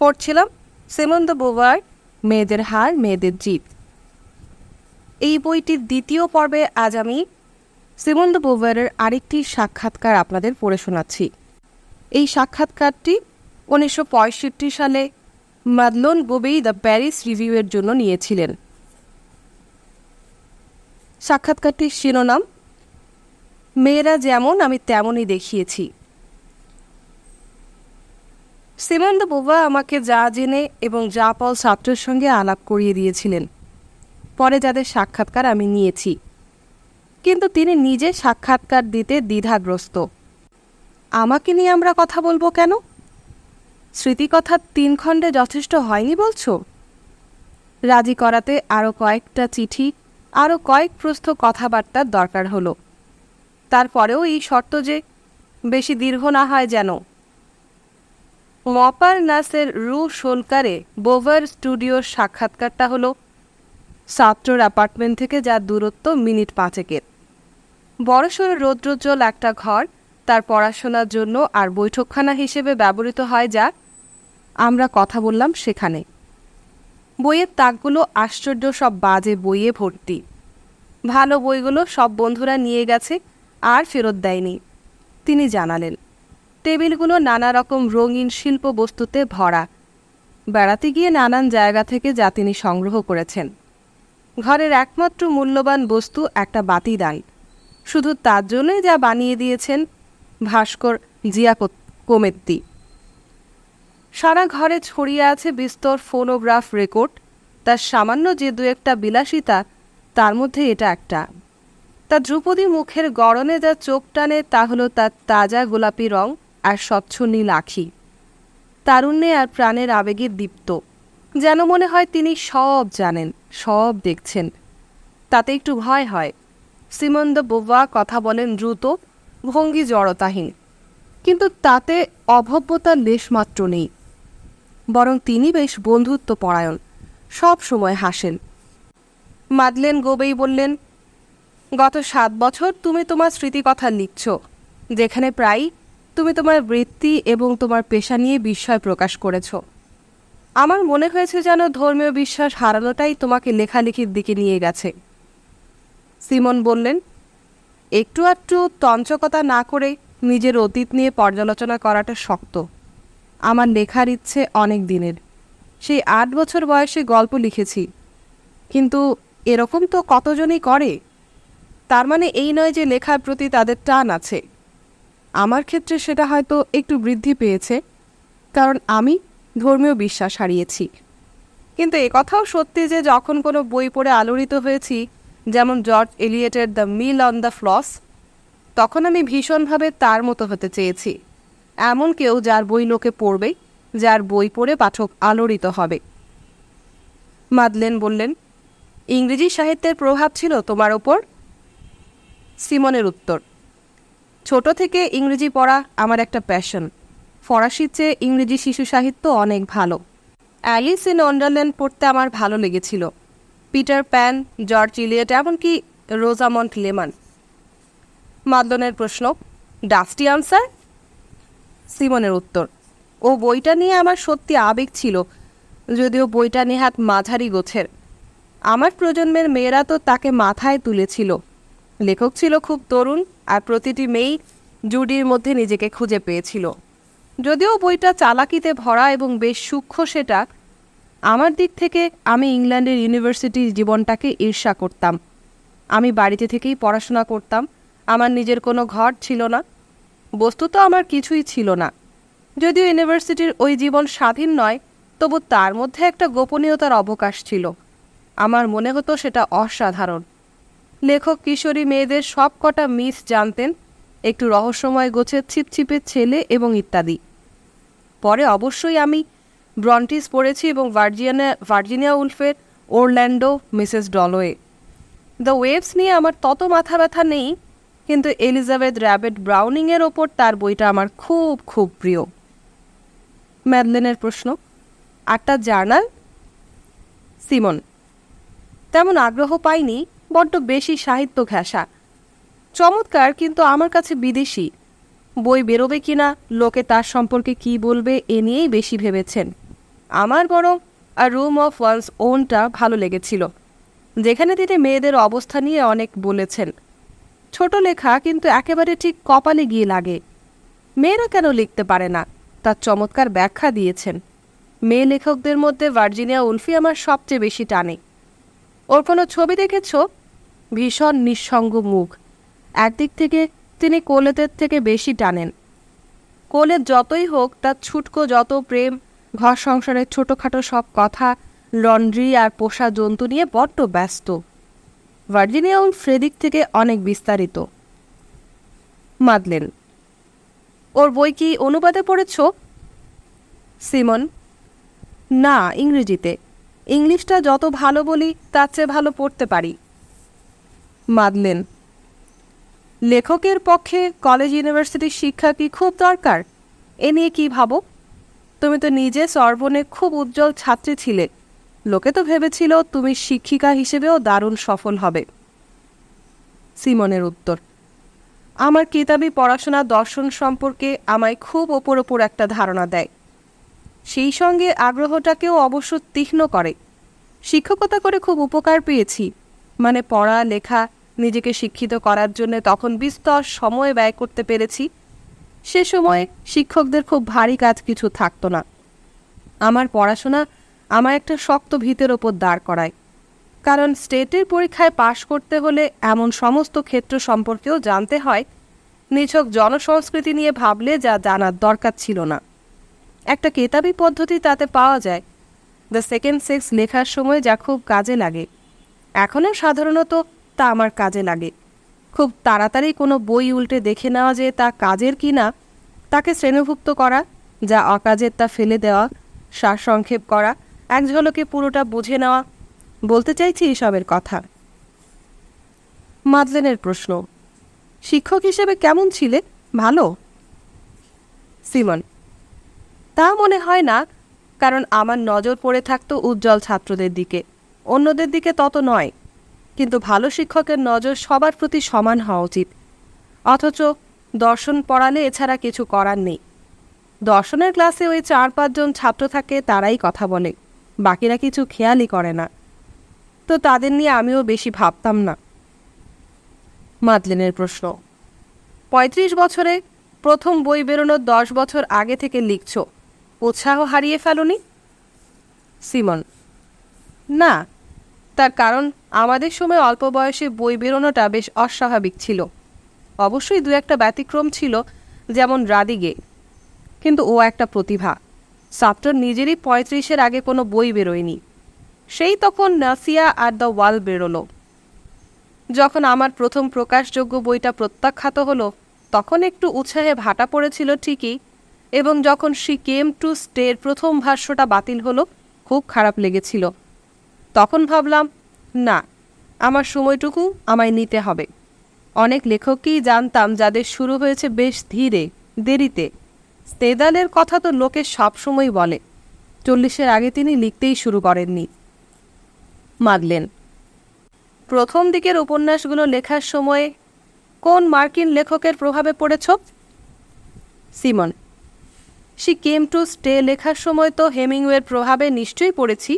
পড়ছিলাম সেমন দ্য বোভার মেয়েদের হার মেয়েদের জিত এই বইটির দ্বিতীয় পর্বে আজ আমি সিমন দ্য বোভারের আরেকটি সাক্ষাৎকার আপনাদের পড়ে শোনাচ্ছি এই সাক্ষাৎকারটি উনিশশো সালে মাদলন গোবেই দ্য প্যারিস রিভিউয়ের জন্য নিয়েছিলেন সাক্ষাৎকারটির শিরোনাম মেয়েরা যেমন আমি তেমনই দেখিয়েছি সিমান্ত বোবা আমাকে যা জেনে এবং যা পল ছাত্রের সঙ্গে আলাপ করিয়ে দিয়েছিলেন পরে যাদের সাক্ষাৎকার আমি নিয়েছি কিন্তু তিনি নিজে সাক্ষাৎকার দিতে দ্বিধাগ্রস্ত আমাকে নিয়ে আমরা কথা বলবো কেন স্মৃতিকথার তিন খণ্ডে যথেষ্ট হয়নি বলছো রাজি করাতে আরও কয়েকটা চিঠি আরও কয়েক প্রস্থ কথাবার্তার দরকার হলো তারপরেও এই শর্ত যে বেশি দীর্ঘ না হয় যেন মপার নাসের রু সোনকারে বোভার স্টুডিওর সাক্ষাৎকারটা হলো ছাত্রর অ্যাপার্টমেন্ট থেকে যার দূরত্ব মিনিট পাঁচেকের বড়সড় রৌদ্রোজ্জ্বল একটা ঘর তার পড়াশোনার জন্য আর বৈঠকখানা হিসেবে ব্যবহৃত হয় যা আমরা কথা বললাম সেখানে বইয়ের তাকগুলো আশ্চর্য সব বাজে বইয়ে ভর্তি ভালো বইগুলো সব বন্ধুরা নিয়ে গেছে আর ফেরত দেয়নি তিনি জানালেন টেবিলগুলো নানা রকম রঙিন শিল্প বস্তুতে ভরা বেড়াতে গিয়ে নানান জায়গা থেকে যা তিনি সংগ্রহ করেছেন ঘরের একমাত্র মূল্যবান বস্তু একটা বাতি দান শুধু তার জন্যই যা বানিয়ে দিয়েছেন ভাস্কর জিয়া কোমেদ্দি সারা ঘরে ছড়িয়ে আছে বিস্তর ফোনোগ্রাফ রেকর্ড তার সামান্য যে দু একটা বিলাসিতা তার মধ্যে এটা একটা তা দ্রুপদী মুখের গড়নে যা চোখ টানে তা হলো তার তাজা গোলাপি রঙ আর স্বচ্ছ নীল আখি তারুণ্যে আর প্রাণের আবেগে দীপ্ত যেন মনে হয় তিনি সব জানেন সব দেখছেন তাতে একটু ভয় হয় সিমন্দ বোবা কথা বলেন দ্রুত ভঙ্গি জড়তাহীন কিন্তু তাতে অভব্যতার লেশমাত্র নেই বরং তিনি বেশ পরায়ণ সব সময় হাসেন মাদলেন গোবেই বললেন গত সাত বছর তুমি তোমার স্মৃতিকথা লিখছ যেখানে প্রায় তুমি তোমার বৃত্তি এবং তোমার পেশা নিয়ে বিস্ময় প্রকাশ করেছ আমার মনে হয়েছে যেন ধর্মীয় বিশ্বাস হারানোটাই তোমাকে লেখালেখির দিকে নিয়ে গেছে সিমন বললেন একটু আধটু তঞ্চকতা না করে নিজের অতীত নিয়ে পর্যালোচনা করাটা শক্ত আমার লেখার ইচ্ছে অনেক দিনের সেই আট বছর বয়সে গল্প লিখেছি কিন্তু এরকম তো কতজনই করে তার মানে এই নয় যে লেখার প্রতি তাদের টান আছে আমার ক্ষেত্রে সেটা হয়তো একটু বৃদ্ধি পেয়েছে কারণ আমি ধর্মীয় বিশ্বাস হারিয়েছি কিন্তু কথাও সত্যি যে যখন কোনো বই পড়ে আলোড়িত হয়েছি যেমন জর্জ এলিয়েটের the mill on the Floss তখন আমি ভীষণভাবে তার মতো হতে চেয়েছি এমন কেউ যার বই লোকে পড়বে যার বই পড়ে পাঠক আলোড়িত হবে মাদলেন বললেন ইংরেজি সাহিত্যের প্রভাব ছিল তোমার ওপর সিমনের উত্তর ছোট থেকে ইংরেজি পড়া আমার একটা প্যাশন ফরাসির চেয়ে ইংরেজি শিশু সাহিত্য অনেক ভালো অ্যালিস ইন ওয়ান্ডারল্যান্ড পড়তে আমার ভালো লেগেছিল পিটার প্যান জর্জ ইলিয়েট এমনকি রোজামন্ট লেমান মাদলনের প্রশ্ন ডাস্টি আনসার সিমনের উত্তর ও বইটা নিয়ে আমার সত্যি আবেগ ছিল যদিও বইটা নেহাত মাঝারি গোছের আমার প্রজন্মের মেয়েরা তো তাকে মাথায় তুলেছিল লেখক ছিল খুব তরুণ আর প্রতিটি মেয়েই জুডির মধ্যে নিজেকে খুঁজে পেয়েছিল যদিও বইটা চালাকিতে ভরা এবং বেশ সূক্ষ্ম সেটা আমার দিক থেকে আমি ইংল্যান্ডের ইউনিভার্সিটি জীবনটাকে ঈর্ষা করতাম আমি বাড়িতে থেকেই পড়াশোনা করতাম আমার নিজের কোনো ঘর ছিল না বস্তুত আমার কিছুই ছিল না যদিও ইউনিভার্সিটির ওই জীবন স্বাধীন নয় তবু তার মধ্যে একটা গোপনীয়তার অবকাশ ছিল আমার মনে হতো সেটা অসাধারণ লেখক কিশোরী মেয়েদের সবকটা মিথ জানতেন একটু রহস্যময় গোছের ছিপছিপে ছেলে এবং ইত্যাদি পরে অবশ্যই আমি ব্রন্টিস পড়েছি এবং ভার্জিয়ানা ভার্জিনিয়া উলফের Orlando Mrs Dalloway the waves নিয়ে আমার তত মাথা ব্যথা নেই কিন্তু এলিজাবেথ র্যাবেট ব্রাউনিংয়ের ওপর তার বইটা আমার খুব খুব প্রিয় ম্যাডলেনের প্রশ্ন আটটা জার্নাল সিমন তেমন আগ্রহ পাইনি বড্ড বেশি সাহিত্য ঘেঁষা চমৎকার কিন্তু আমার কাছে বিদেশি বই বেরোবে কি না লোকে তার সম্পর্কে কি বলবে এ নিয়েই বেশি ভেবেছেন আমার বরং আর রুম অফ ওয়ান্স ওনটা ভালো লেগেছিল যেখানে তিনি মেয়েদের অবস্থা নিয়ে অনেক বলেছেন ছোট লেখা কিন্তু একেবারে ঠিক কপালে গিয়ে লাগে মেয়েরা কেন লিখতে পারে না তার চমৎকার ব্যাখ্যা দিয়েছেন মেয়ে লেখকদের মধ্যে ভার্জিনিয়া উলফি আমার সবচেয়ে বেশি টানে ওর কোনো ছবি দেখেছ ভীষণ নিঃসঙ্গ মুখ একদিক থেকে তিনি কোলেতের থেকে বেশি টানেন কোলের যতই হোক তার ছুটকো যত প্রেম ঘর সংসারের ছোটোখাটো সব কথা লন্ড্রি আর পোষা জন্তু নিয়ে বড্ড ব্যস্ত ভার্জিনিয়া এবং ফ্রেদিক থেকে অনেক বিস্তারিত মাদলেন ওর বই কি অনুবাদে পড়েছ সিমন না ইংরেজিতে ইংলিশটা যত ভালো বলি তার চেয়ে ভালো পড়তে পারি মাদলেন লেখকের পক্ষে কলেজ ইউনিভার্সিটির শিক্ষা কি খুব দরকার এ নিয়ে কি ভাবো তুমি তো নিজে সর্বনে খুব উজ্জ্বল ছাত্রী ছিলে লোকে তো ভেবেছিল তুমি শিক্ষিকা হিসেবেও দারুণ সফল হবে সিমনের উত্তর আমার কিতাবি পড়াশোনা দর্শন সম্পর্কে আমায় খুব ওপর ওপর একটা ধারণা দেয় সেই সঙ্গে আগ্রহটাকেও অবশ্য তীক্ষ্ণ করে শিক্ষকতা করে খুব উপকার পেয়েছি মানে পড়া লেখা নিজেকে শিক্ষিত করার জন্য তখন বিস্তর সময় ব্যয় করতে পেরেছি সে সময়ে শিক্ষকদের খুব ভারী কাজ কিছু থাকতো না আমার পড়াশোনা আমার একটা শক্ত ভিতের ওপর দাঁড় করায় কারণ স্টেটের পরীক্ষায় পাশ করতে হলে এমন সমস্ত ক্ষেত্র সম্পর্কেও জানতে হয় নিছক জনসংস্কৃতি নিয়ে ভাবলে যা জানার দরকার ছিল না একটা কেতাবি পদ্ধতি তাতে পাওয়া যায় দ্য সেকেন্ড সেক্স লেখার সময় যা খুব কাজে লাগে এখনও সাধারণত তা আমার কাজে লাগে খুব তাড়াতাড়ি কোনো বই উল্টে দেখে নেওয়া যে তা কাজের কি না তাকে শ্রেণীভুক্ত করা যা অকাজের তা ফেলে দেওয়া সারসংক্ষেপ করা এক ঝলকে পুরোটা বুঝে নেওয়া বলতে চাইছি এসবের কথা মাদলেনের প্রশ্ন শিক্ষক হিসেবে কেমন ছিলে ভালো সিমন তা মনে হয় না কারণ আমার নজর পড়ে থাকতো উজ্জ্বল ছাত্রদের দিকে অন্যদের দিকে তত নয় কিন্তু ভালো শিক্ষকের নজর সবার প্রতি সমান হওয়া উচিত অথচ দর্শন পড়ালে এছাড়া কিছু করার নেই দর্শনের ক্লাসে ওই চার পাঁচজন ছাত্র থাকে তারাই কথা বলে বাকিরা কিছু খেয়ালই করে না তো তাদের নিয়ে আমিও বেশি ভাবতাম না মাদলেনের প্রশ্ন ৩৫ বছরে প্রথম বই বেরোনোর দশ বছর আগে থেকে লিখছ উৎসাহ হারিয়ে ফেলনি সিমন না তার কারণ আমাদের সময় অল্প বয়সে বই বেরোনোটা বেশ অস্বাভাবিক ছিল অবশ্যই দু একটা ব্যতিক্রম ছিল যেমন রাদিগে কিন্তু ও একটা প্রতিভা সাপটার নিজেরই পঁয়ত্রিশের আগে কোনো বই বেরোয়নি সেই তখন নাসিয়া আর দ্য ওয়াল বেরোলো যখন আমার প্রথম প্রকাশযোগ্য বইটা প্রত্যাখ্যাত হলো তখন একটু উৎসাহে ভাটা পড়েছিল ঠিকই এবং যখন সি কেম টু স্টের প্রথম ভাষ্যটা বাতিল হলো খুব খারাপ লেগেছিল তখন ভাবলাম না আমার সময়টুকু আমায় নিতে হবে অনেক লেখককেই জানতাম যাদের শুরু হয়েছে বেশ ধীরে দেরিতে স্তেদালের কথা তো লোকে সবসময় বলে চল্লিশের আগে তিনি লিখতেই শুরু করেননি মাগলেন প্রথম দিকের উপন্যাসগুলো লেখার সময়ে কোন মার্কিন লেখকের প্রভাবে পড়েছ Simone she came to stay লেখার সময় তো হেমিংওয়ের প্রভাবে নিশ্চয়ই পড়েছি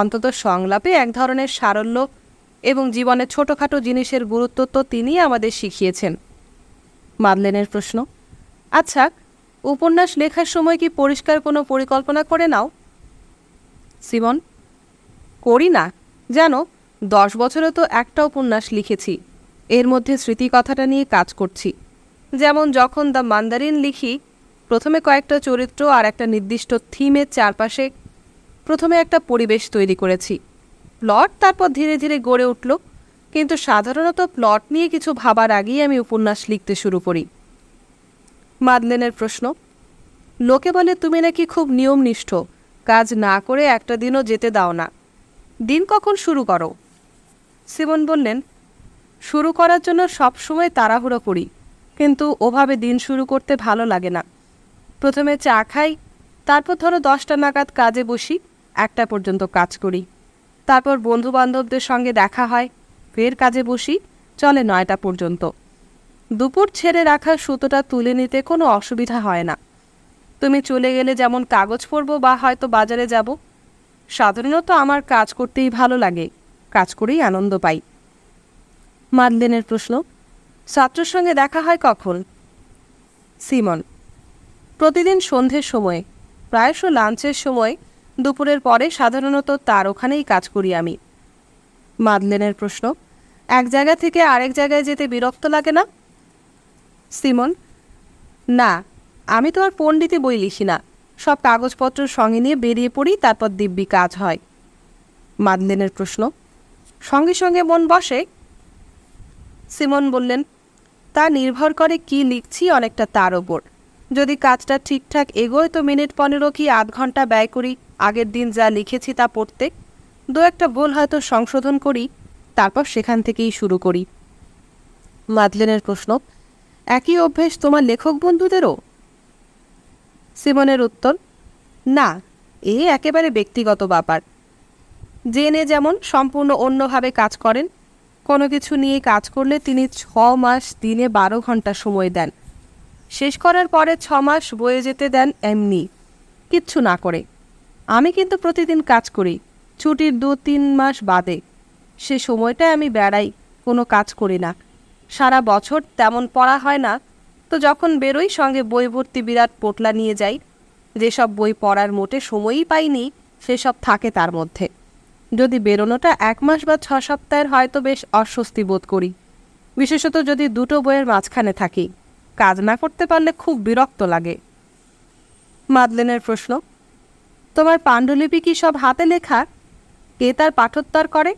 অন্তত সংলাপে এক ধরনের সারল্য এবং জীবনে ছোটোখাটো জিনিসের গুরুত্ব তো তিনি আমাদের শিখিয়েছেন মাদলেনের প্রশ্ন আচ্ছা উপন্যাস লেখার সময় কি পরিষ্কার কোনো পরিকল্পনা করে নাও সিমন করি না যেন দশ বছরে তো একটা উপন্যাস লিখেছি এর মধ্যে স্মৃতিকথাটা নিয়ে কাজ করছি যেমন যখন দ্য মান্দারিন লিখি প্রথমে কয়েকটা চরিত্র আর একটা নির্দিষ্ট থিমের চারপাশে প্রথমে একটা পরিবেশ তৈরি করেছি প্লট তারপর ধীরে ধীরে গড়ে উঠল কিন্তু সাধারণত প্লট নিয়ে কিছু ভাবার আগেই আমি উপন্যাস লিখতে শুরু করি মাদলেনের প্রশ্ন লোকে বলে তুমি নাকি খুব নিয়মনিষ্ঠ কাজ না করে একটা দিনও যেতে দাও না দিন কখন শুরু করো সিমন বললেন শুরু করার জন্য সবসময় তাড়াহুড়ো করি কিন্তু ওভাবে দিন শুরু করতে ভালো লাগে না প্রথমে চা খাই তারপর ধরো দশটা নাগাদ কাজে বসি একটা পর্যন্ত কাজ করি তারপর বন্ধু বান্ধবদের সঙ্গে দেখা হয় ফের কাজে বসি চলে নয়টা পর্যন্ত দুপুর ছেড়ে রাখা সুতোটা তুলে নিতে কোনো অসুবিধা হয় না তুমি চলে গেলে যেমন কাগজ পড়ব বা হয়তো বাজারে যাব সাধারণত আমার কাজ করতেই ভালো লাগে কাজ করেই আনন্দ পাই মাদলেনের প্রশ্ন ছাত্রর সঙ্গে দেখা হয় কখন সিমন প্রতিদিন সন্ধ্যের সময় প্রায়শ লাঞ্চের সময় দুপুরের পরে সাধারণত তার ওখানেই কাজ করি আমি মাদলেনের প্রশ্ন এক জায়গা থেকে আরেক জায়গায় যেতে বিরক্ত লাগে না সিমন না আমি তো আর পণ্ডিতে বই লিখি না সব কাগজপত্র সঙ্গে নিয়ে বেরিয়ে পড়ি তারপর দিব্যি কাজ হয় মাদলেনের প্রশ্ন সঙ্গে সঙ্গে মন বসে সিমন বললেন তা নির্ভর করে কি লিখছি অনেকটা তার ওপর যদি কাজটা ঠিকঠাক এগোয় তো মিনিট পনেরো কি আধ ঘন্টা ব্যয় করি আগের দিন যা লিখেছি তা পড়তে দু একটা ভুল হয়তো সংশোধন করি তারপর সেখান থেকেই শুরু করি মাদলেনের প্রশ্ন একই অভ্যেস তোমার লেখক বন্ধুদেরও সিমনের উত্তর না এ একেবারে ব্যক্তিগত ব্যাপার জেনে যেমন সম্পূর্ণ অন্যভাবে কাজ করেন কোনো কিছু নিয়ে কাজ করলে তিনি ছ মাস দিনে বারো ঘন্টা সময় দেন শেষ করার পরে ছ মাস বয়ে যেতে দেন এমনি কিচ্ছু না করে আমি কিন্তু প্রতিদিন কাজ করি ছুটির দু তিন মাস বাদে সে সময়টায় আমি বেড়াই কোনো কাজ করি না সারা বছর তেমন পড়া হয় না তো যখন বেরোই সঙ্গে বই ভর্তি বিরাট পোটলা নিয়ে যাই যেসব বই পড়ার মোটে সময়ই পাইনি সেসব থাকে তার মধ্যে যদি বেরোনোটা এক মাস বা ছ সপ্তাহের হয়তো বেশ অস্বস্তি বোধ করি বিশেষত যদি দুটো বইয়ের মাঝখানে থাকি কাজ না করতে পারলে খুব বিরক্ত লাগে মাদলেনের প্রশ্ন তোমার পাণ্ডুলিপি কি সব হাতে লেখা কে তার পাঠোত্তর করে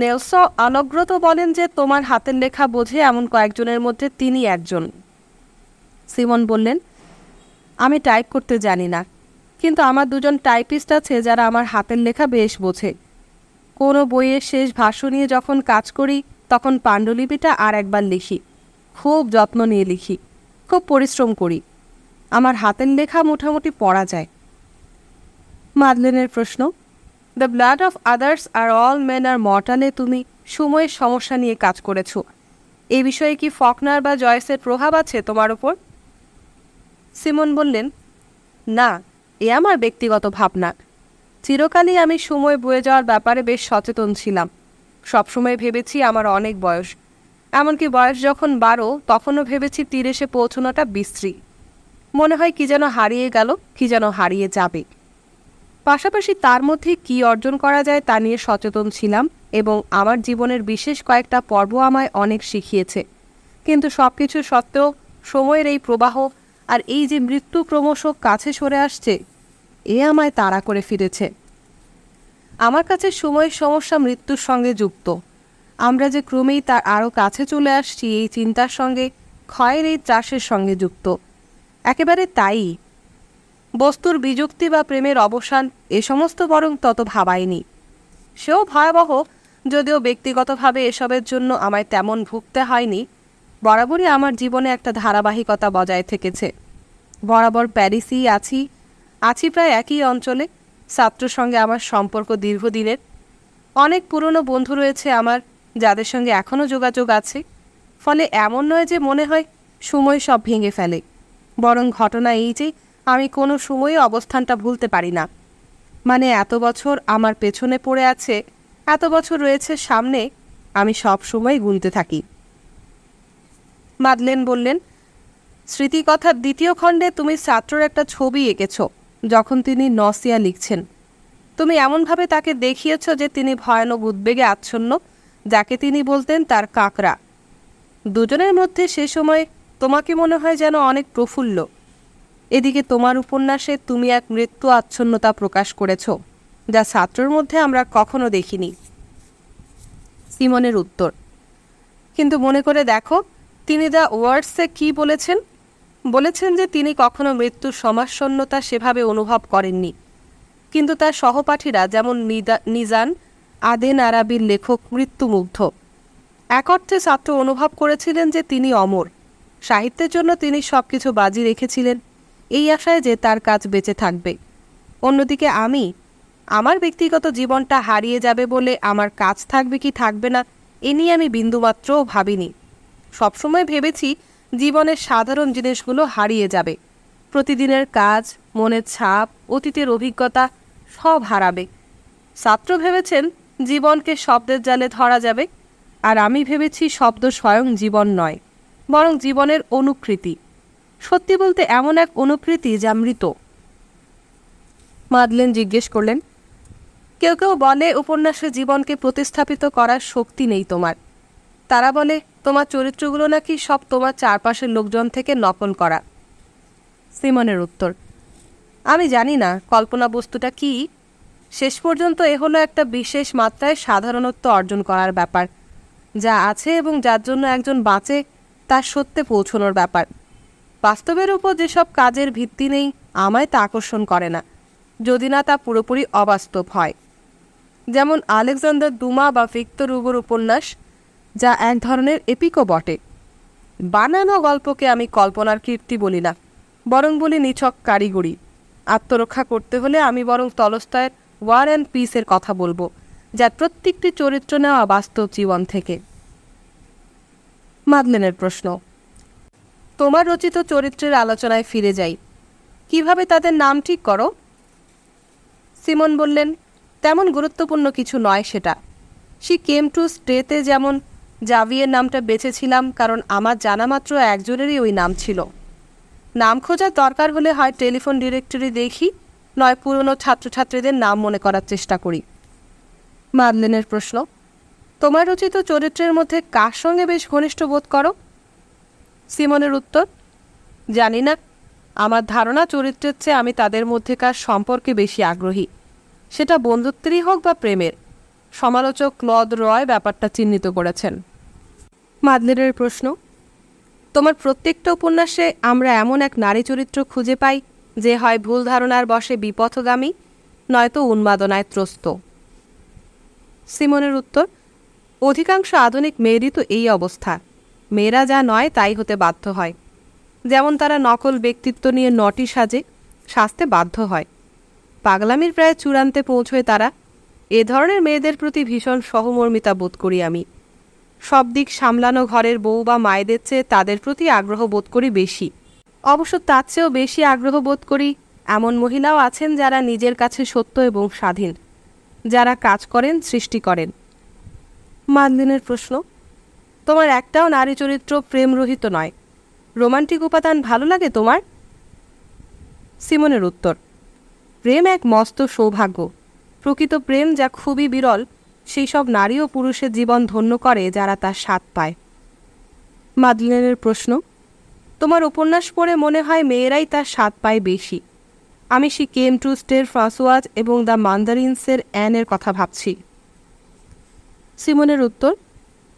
নেলস অনগ্রত বলেন যে তোমার হাতের লেখা বোঝে এমন কয়েকজনের মধ্যে তিনি একজন সিমন বললেন আমি টাইপ করতে জানি না কিন্তু আমার দুজন টাইপিস্ট আছে যারা আমার হাতের লেখা বেশ বোঝে কোনো বইয়ের শেষ ভাষ্য নিয়ে যখন কাজ করি তখন পাণ্ডুলিপিটা আর একবার লিখি খুব যত্ন নিয়ে লিখি খুব পরিশ্রম করি আমার হাতের লেখা মোটামুটি পড়া যায় মাদলেনের প্রশ্ন দ্য ব্লাড অফ আদার্স আর অল মেন আর মর্টালে তুমি সময়ের সমস্যা নিয়ে কাজ করেছ এ বিষয়ে কি ফকনার বা জয়েসের প্রভাব আছে তোমার ওপর সিমন বললেন না এ আমার ব্যক্তিগত ভাবনা চিরকালই আমি সময় বয়ে যাওয়ার ব্যাপারে বেশ সচেতন ছিলাম সবসময় ভেবেছি আমার অনেক বয়স এমনকি বয়স যখন বারো তখনও ভেবেছি তীর এসে পৌঁছনোটা বিশ্রী মনে হয় কি যেন হারিয়ে গেল কি যেন হারিয়ে যাবে পাশাপাশি তার মধ্যে কি অর্জন করা যায় তা নিয়ে সচেতন ছিলাম এবং আমার জীবনের বিশেষ কয়েকটা পর্ব আমায় অনেক শিখিয়েছে কিন্তু সব কিছু সত্ত্বেও সময়ের এই প্রবাহ আর এই যে মৃত্যু ক্রমশ কাছে সরে আসছে এ আমায় তাড়া করে ফিরেছে আমার কাছে সময়ের সমস্যা মৃত্যুর সঙ্গে যুক্ত আমরা যে ক্রমেই তার আরও কাছে চলে আসছি এই চিন্তার সঙ্গে ক্ষয়ের এই ত্রাসের সঙ্গে যুক্ত একেবারে তাই বস্তুর বিযুক্তি বা প্রেমের অবসান এ সমস্ত বরং তত ভাবায়নি সেও ভয়াবহ যদিও ব্যক্তিগতভাবে এসবের জন্য আমায় তেমন ভুগতে হয়নি বরাবরই আমার জীবনে একটা ধারাবাহিকতা বজায় থেকেছে বরাবর প্যারিসেই আছি আছি প্রায় একই অঞ্চলে ছাত্র সঙ্গে আমার সম্পর্ক দীর্ঘদিনের অনেক পুরনো বন্ধু রয়েছে আমার যাদের সঙ্গে এখনও যোগাযোগ আছে ফলে এমন নয় যে মনে হয় সময় সব ভেঙে ফেলে বরং ঘটনা এই যে আমি কোনো সময়ে অবস্থানটা ভুলতে পারি না মানে এত বছর আমার পেছনে পড়ে আছে এত বছর রয়েছে সামনে আমি সব সময় গুনতে থাকি মাদলেন বললেন স্মৃতিকথার দ্বিতীয় খণ্ডে তুমি ছাত্রর একটা ছবি এঁকেছ যখন তিনি নসিয়া লিখছেন তুমি এমনভাবে তাকে দেখিয়েছ যে তিনি ভয়ানক উদ্বেগে আচ্ছন্ন যাকে তিনি বলতেন তার কাকরা দুজনের মধ্যে সে সময় তোমাকে মনে হয় যেন অনেক প্রফুল্ল এদিকে তোমার উপন্যাসে তুমি এক মৃত্যু আচ্ছন্নতা প্রকাশ করেছ যা ছাত্রর মধ্যে আমরা কখনো দেখিনি সিমনের উত্তর কিন্তু মনে করে দেখো তিনি দ্য ওয়ার্ডসে কি বলেছেন বলেছেন যে তিনি কখনো মৃত্যুর সমাজশূন্যতা সেভাবে অনুভব করেননি কিন্তু তার সহপাঠীরা যেমন নিজান আদেন আরাবির লেখক মৃত্যুমুগ্ধ এক অর্থে ছাত্র অনুভব করেছিলেন যে তিনি অমর সাহিত্যের জন্য তিনি সব কিছু বাজি রেখেছিলেন এই আশায় যে তার কাজ বেঁচে থাকবে অন্যদিকে আমি আমার ব্যক্তিগত জীবনটা হারিয়ে যাবে বলে আমার কাজ থাকবে কি থাকবে না এ নিয়ে আমি বিন্দুমাত্রও ভাবিনি সবসময় ভেবেছি জীবনের সাধারণ জিনিসগুলো হারিয়ে যাবে প্রতিদিনের কাজ মনের ছাপ অতীতের অভিজ্ঞতা সব হারাবে ছাত্র ভেবেছেন জীবনকে শব্দের জালে ধরা যাবে আর আমি ভেবেছি শব্দ স্বয়ং জীবন নয় বরং জীবনের অনুকৃতি সত্যি বলতে এমন এক অনুকৃতি যা মৃত মাদলেন জিজ্ঞেস করলেন কেউ কেউ বলে উপন্যাসে জীবনকে প্রতিস্থাপিত করার শক্তি নেই তোমার তারা বলে তোমার চরিত্রগুলো নাকি সব তোমার চারপাশের লোকজন থেকে নকল করা সিমনের উত্তর আমি জানি না কল্পনা বস্তুটা কী শেষ পর্যন্ত এ হলো একটা বিশেষ মাত্রায় সাধারণত্ব অর্জন করার ব্যাপার যা আছে এবং যার জন্য একজন বাঁচে তার সত্যে পৌঁছনোর ব্যাপার বাস্তবের উপর যেসব কাজের ভিত্তি নেই আমায় তা আকর্ষণ করে না যদি না তা পুরোপুরি অবাস্তব হয় যেমন আলেকজান্ডার দুমা বা ভিক্তর রুবর উপন্যাস যা এক ধরনের এপিকো বটে বানানো গল্পকে আমি কল্পনার কীর্তি বলি না বরং বলি নিছক কারিগরি আত্মরক্ষা করতে হলে আমি বরং তলস্তায় ওয়ার অ্যান্ড পিসের কথা বলবো যার প্রত্যেকটি চরিত্র নেওয়া বাস্তব জীবন থেকে মাদলেনের প্রশ্ন তোমার রচিত চরিত্রের আলোচনায় ফিরে যাই কিভাবে তাদের নাম ঠিক করো সিমন বললেন তেমন গুরুত্বপূর্ণ কিছু নয় সেটা সি কেম টু স্টেতে যেমন জাভিয়ের নামটা বেঁচেছিলাম কারণ আমার জানা মাত্র একজনেরই ওই নাম ছিল নাম খোঁজার দরকার হলে হয় টেলিফোন ডিরেক্টরি দেখি নয় পুরনো ছাত্রছাত্রীদের নাম মনে করার চেষ্টা করি মাদলেনের প্রশ্ন তোমার রচিত চরিত্রের মধ্যে কার সঙ্গে বেশ ঘনিষ্ঠ বোধ করো সিমনের উত্তর জানি না আমার ধারণা চরিত্রের চেয়ে আমি তাদের মধ্যেকার সম্পর্কে বেশি আগ্রহী সেটা বন্ধুত্বেরই হোক বা প্রেমের সমালোচক ক্লদ রয় ব্যাপারটা চিহ্নিত করেছেন মাদলেনের প্রশ্ন তোমার প্রত্যেকটা উপন্যাসে আমরা এমন এক নারী চরিত্র খুঁজে পাই যে হয় ভুল ধারণার বসে বিপথগামী নয়তো উন্মাদনায় ত্রস্ত সিমনের উত্তর অধিকাংশ আধুনিক মেয়েরই তো এই অবস্থা মেয়েরা যা নয় তাই হতে বাধ্য হয় যেমন তারা নকল ব্যক্তিত্ব নিয়ে নটি সাজে সাজতে বাধ্য হয় পাগলামির প্রায় চূড়ান্তে পৌঁছয় তারা এ ধরনের মেয়েদের প্রতি ভীষণ সহমর্মিতা বোধ করি আমি সব দিক সামলানো ঘরের বউ বা মায়েদের চেয়ে তাদের প্রতি আগ্রহ বোধ করি বেশি অবশ্য তার চেয়েও বেশি আগ্রহ বোধ করি এমন মহিলাও আছেন যারা নিজের কাছে সত্য এবং স্বাধীন যারা কাজ করেন সৃষ্টি করেন মানদিনের প্রশ্ন তোমার একটাও নারী চরিত্র প্রেমরহিত নয় রোমান্টিক উপাদান ভালো লাগে তোমার সিমনের উত্তর প্রেম এক মস্ত সৌভাগ্য প্রকৃত প্রেম যা খুবই বিরল সেই সব নারী ও পুরুষের জীবন ধন্য করে যারা তার স্বাদ পায় মাদলিনের প্রশ্ন তোমার উপন্যাস পড়ে মনে হয় মেয়েরাই তার স্বাদ পায় বেশি আমি সে কেম টু স্টের ফ্রাসোয়াজ এবং দ্য মান্দারিনসের অ্যানের কথা ভাবছি সিমনের উত্তর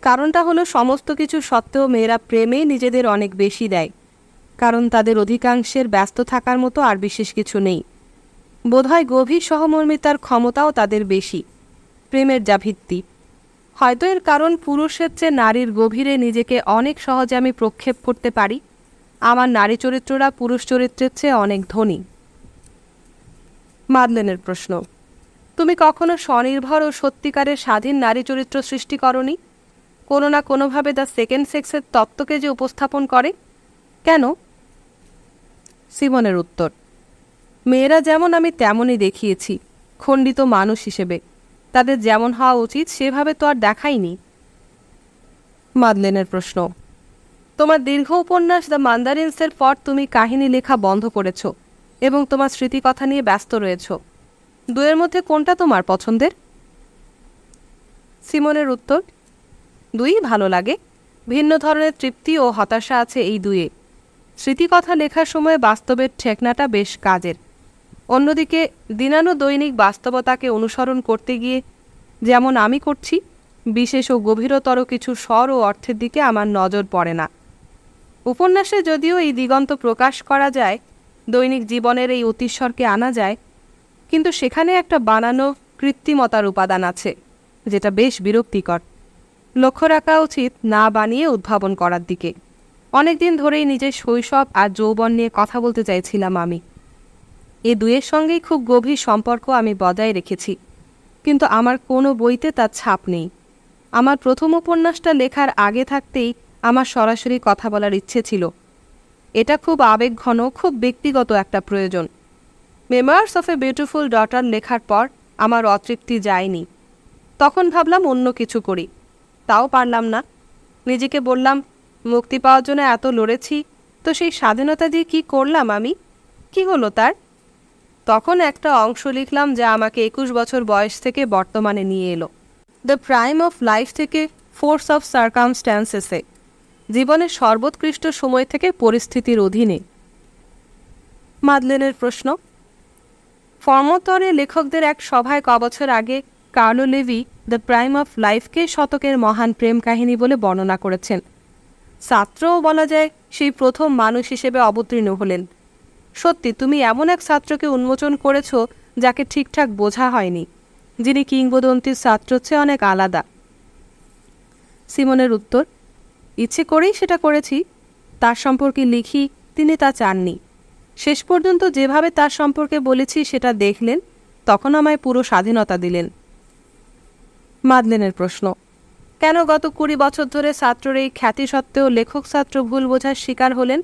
কারণটা হলো সমস্ত কিছু সত্ত্বেও মেয়েরা প্রেমে নিজেদের অনেক বেশি দেয় কারণ তাদের অধিকাংশের ব্যস্ত থাকার মতো আর বিশেষ কিছু নেই বোধহয় গভীর সহমর্মিতার ক্ষমতাও তাদের বেশি প্রেমের যা ভিত্তি হয়তো এর কারণ পুরুষের চেয়ে নারীর গভীরে নিজেকে অনেক সহজে আমি প্রক্ষেপ করতে পারি আমার নারী চরিত্ররা পুরুষ চরিত্রের চেয়ে অনেক ধনী মাদলেনের প্রশ্ন তুমি কখনো স্বনির্ভর ও সত্যিকারের স্বাধীন নারী চরিত্র সৃষ্টি করনি কোনো না কোনোভাবে দ্য সেকেন্ড সেক্সের তত্ত্বকে যে উপস্থাপন করে কেন সিমনের উত্তর মেয়েরা যেমন আমি তেমনই দেখিয়েছি খণ্ডিত মানুষ হিসেবে তাদের যেমন হওয়া উচিত সেভাবে তো আর দেখাইনি মাদলেনের প্রশ্ন তোমার দীর্ঘ উপন্যাস দ্য মান্দারিন্সের পর তুমি কাহিনী লেখা বন্ধ করেছ এবং তোমার স্মৃতিকথা নিয়ে ব্যস্ত রয়েছ দুয়ের মধ্যে কোনটা তোমার পছন্দের সিমনের উত্তর দুই ভালো লাগে ভিন্ন ধরনের তৃপ্তি ও হতাশা আছে এই দুয়ে স্মৃতিকথা লেখার সময় বাস্তবের ঠেকনাটা বেশ কাজের অন্যদিকে দিনানু দৈনিক বাস্তবতাকে অনুসরণ করতে গিয়ে যেমন আমি করছি বিশেষ ও গভীরতর কিছু স্বর ও অর্থের দিকে আমার নজর পড়ে না উপন্যাসে যদিও এই দিগন্ত প্রকাশ করা যায় দৈনিক জীবনের এই অতিস্বরকে আনা যায় কিন্তু সেখানে একটা বানানো কৃত্রিমতার উপাদান আছে যেটা বেশ বিরক্তিকর লক্ষ্য রাখা উচিত না বানিয়ে উদ্ভাবন করার দিকে অনেকদিন ধরেই নিজের শৈশব আর যৌবন নিয়ে কথা বলতে চাইছিলাম আমি এ দুয়ের সঙ্গেই খুব গভীর সম্পর্ক আমি বজায় রেখেছি কিন্তু আমার কোনো বইতে তার ছাপ নেই আমার প্রথম উপন্যাসটা লেখার আগে থাকতেই আমার সরাসরি কথা বলার ইচ্ছে ছিল এটা খুব আবেগঘন খুব ব্যক্তিগত একটা প্রয়োজন memoirs of a beautiful daughter লেখার পর আমার অতৃপ্তি যায়নি তখন ভাবলাম অন্য কিছু করি তাও পারলাম না নিজেকে বললাম মুক্তি পাওয়ার জন্য এত লড়েছি তো সেই স্বাধীনতা দিয়ে কি করলাম আমি কি হলো তার তখন একটা অংশ লিখলাম যা আমাকে একুশ বছর বয়স থেকে বর্তমানে নিয়ে এলো দ্য প্রাইম অফ লাইফ থেকে ফোর্স অফ সার্কামস্ট্যান্সেসে জীবনের সর্বোৎকৃষ্ট সময় থেকে পরিস্থিতির অধীনে মাদলেনের প্রশ্ন ফর্মতরে লেখকদের এক সভায় কবছর আগে Carlo Levi the prime of লাইফকে শতকের মহান প্রেম কাহিনী বলে বর্ণনা করেছেন ছাত্রও বলা যায় সেই প্রথম মানুষ হিসেবে অবতীর্ণ হলেন সত্যি তুমি এমন এক ছাত্রকে উন্মোচন করেছ যাকে ঠিকঠাক বোঝা হয়নি যিনি কিংবদন্তির ছাত্র চেয়ে অনেক আলাদা সিমনের উত্তর ইচ্ছে করেই সেটা করেছি তার সম্পর্কে লিখি তিনি তা চাননি শেষ পর্যন্ত যেভাবে তার সম্পর্কে বলেছি সেটা দেখলেন তখন আমায় পুরো স্বাধীনতা দিলেন মাদলেনের প্রশ্ন কেন গত কুড়ি বছর ধরে ছাত্রর এই খ্যাতি সত্ত্বেও লেখক ছাত্র ভুল বোঝার শিকার হলেন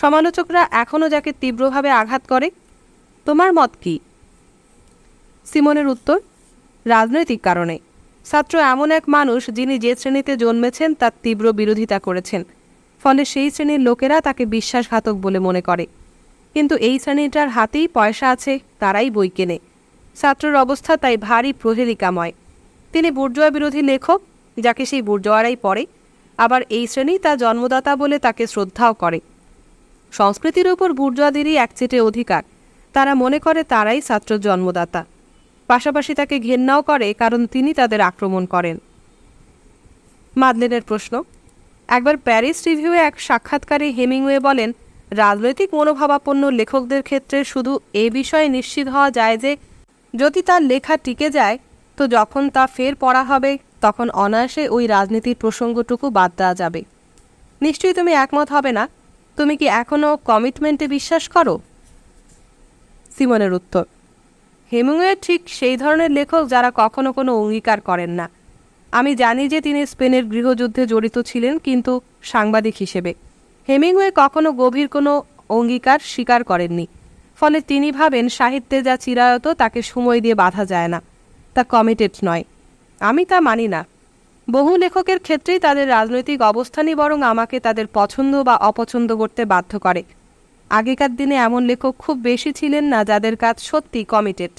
সমালোচকরা এখনও যাকে তীব্রভাবে আঘাত করে তোমার মত কি সিমনের উত্তর রাজনৈতিক কারণে ছাত্র এমন এক মানুষ যিনি যে শ্রেণীতে জন্মেছেন তার তীব্র বিরোধিতা করেছেন ফলে সেই শ্রেণীর লোকেরা তাকে বিশ্বাসঘাতক বলে মনে করে কিন্তু এই শ্রেণীটার হাতেই পয়সা আছে তারাই বই কেনে ছাত্রর অবস্থা তাই ভারী প্রহেলিকাময় তিনি বুর্জোয়া বিরোধী লেখক যাকে সেই বুর্জোয়ারাই পড়ে আবার এই শ্রেণী তা জন্মদাতা বলে তাকে শ্রদ্ধাও করে সংস্কৃতির উপর বুর্জোয়াদেরই একচেটে অধিকার তারা মনে করে তারাই ছাত্র জন্মদাতা পাশাপাশি তাকে ঘেন্নাও করে কারণ তিনি তাদের আক্রমণ করেন মাদলেনের প্রশ্ন একবার প্যারিস রিভিউয়ে এক সাক্ষাৎকারে হেমিংওয়ে বলেন রাজনৈতিক মনোভাবাপন্ন লেখকদের ক্ষেত্রে শুধু এ বিষয়ে নিশ্চিত হওয়া যায় যে যদি তার লেখা টিকে যায় তো যখন তা ফের পড়া হবে তখন অনায়াসে ওই রাজনীতির প্রসঙ্গটুকু বাদ দেওয়া যাবে নিশ্চয়ই তুমি একমত হবে না তুমি কি এখনও কমিটমেন্টে বিশ্বাস করো সিমনের উত্তর হেমিংওয়ে ঠিক সেই ধরনের লেখক যারা কখনো কোনো অঙ্গীকার করেন না আমি জানি যে তিনি স্পেনের গৃহযুদ্ধে জড়িত ছিলেন কিন্তু সাংবাদিক হিসেবে হেমিংওয়ে কখনো গভীর কোনো অঙ্গীকার স্বীকার করেননি ফলে তিনি ভাবেন সাহিত্যে যা চিরায়ত তাকে সময় দিয়ে বাধা যায় না তা কমিটেড নয় আমি তা মানি না বহু লেখকের ক্ষেত্রেই তাদের রাজনৈতিক অবস্থানই বরং আমাকে তাদের পছন্দ বা অপছন্দ করতে বাধ্য করে আগেকার দিনে এমন লেখক খুব বেশি ছিলেন না যাদের কাজ সত্যি কমিটেড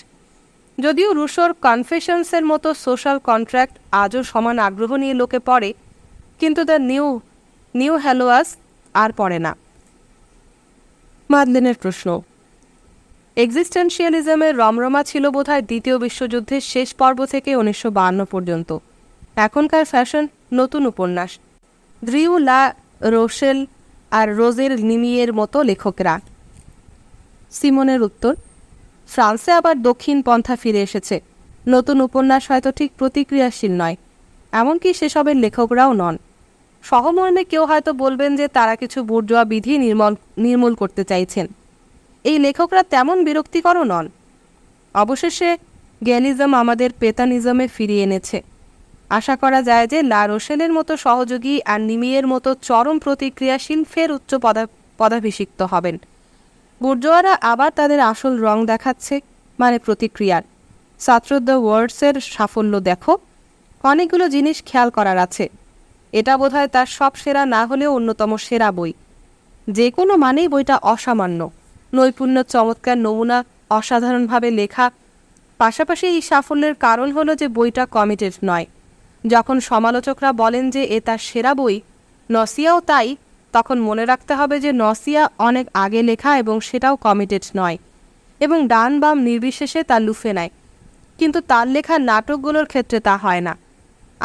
যদিও রুশোর কনফেশনসের মতো সোশ্যাল কন্ট্রাক্ট আজও সমান আগ্রহ নিয়ে লোকে পড়ে কিন্তু দ্য নিউ নিউ হ্যালোয়াস আর পড়ে না মাদলিনের প্রশ্ন এক্সিস্টেন্সিয়ালিজমের রমরমা ছিল বোধহয় দ্বিতীয় বিশ্বযুদ্ধের শেষ পর্ব থেকে উনিশশো পর্যন্ত এখনকার ফ্যাশন নতুন উপন্যাস দ্রিউ লা রোশেল আর রোজের নিমিয়ের মতো লেখকরা সিমনের উত্তর ফ্রান্সে আবার দক্ষিণ পন্থা ফিরে এসেছে নতুন উপন্যাস হয়তো ঠিক প্রতিক্রিয়াশীল নয় এমনকি সেসবের লেখকরাও নন সহমর্মে কেউ হয়তো বলবেন যে তারা কিছু বুর্জোয়া বিধি নির্মল নির্মূল করতে চাইছেন এই লেখকরা তেমন বিরক্তিকরও নন অবশেষে জ্ঞানিজম আমাদের পেতানিজমে ফিরিয়ে এনেছে আশা করা যায় যে লা রোশেলের মতো সহযোগী আর নিমিয়ের মতো চরম প্রতিক্রিয়াশীল ফের উচ্চ পদা পদাভিষিক্ত হবেন বুর্জোয়ারা আবার তাদের আসল রং দেখাচ্ছে মানে প্রতিক্রিয়ার ছাত্র দ্য ওয়ার্ডসের সাফল্য দেখো অনেকগুলো জিনিস খেয়াল করার আছে এটা বোধহয় তার সব সেরা না হলেও অন্যতম সেরা বই যে কোনো মানেই বইটা অসামান্য নৈপুণ্য চমৎকার নমুনা অসাধারণভাবে লেখা পাশাপাশি এই সাফল্যের কারণ হলো যে বইটা কমিটেড নয় যখন সমালোচকরা বলেন যে এ তার সেরা বই নসিয়াও তাই তখন মনে রাখতে হবে যে নসিয়া অনেক আগে লেখা এবং সেটাও কমিটেড নয় এবং ডান বাম নির্বিশেষে তা লুফে নেয় কিন্তু তার লেখা নাটকগুলোর ক্ষেত্রে তা হয় না